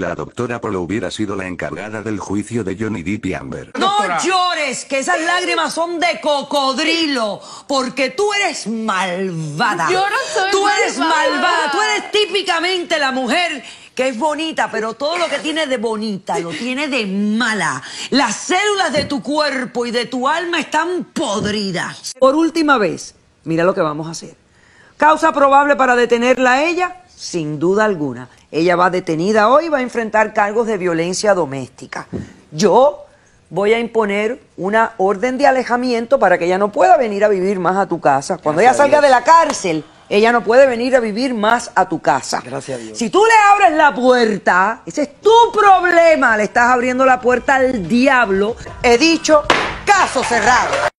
La doctora Polo hubiera sido la encargada del juicio de Johnny Depp y Amber. No llores, que esas lágrimas son de cocodrilo, porque tú eres malvada. Yo no soy Tú eres malvada, tú eres típicamente la mujer que es bonita, pero todo lo que tiene de bonita lo tiene de mala. Las células de tu cuerpo y de tu alma están podridas. Por última vez, mira lo que vamos a hacer. Causa probable para detenerla a ella, sin duda alguna. Ella va detenida hoy, y va a enfrentar cargos de violencia doméstica. Yo voy a imponer una orden de alejamiento para que ella no pueda venir a vivir más a tu casa. Cuando ella salga de la cárcel, ella no puede venir a vivir más a tu casa. Gracias a Dios. Si tú le abres la puerta, ese es tu problema, le estás abriendo la puerta al diablo. He dicho, caso cerrado.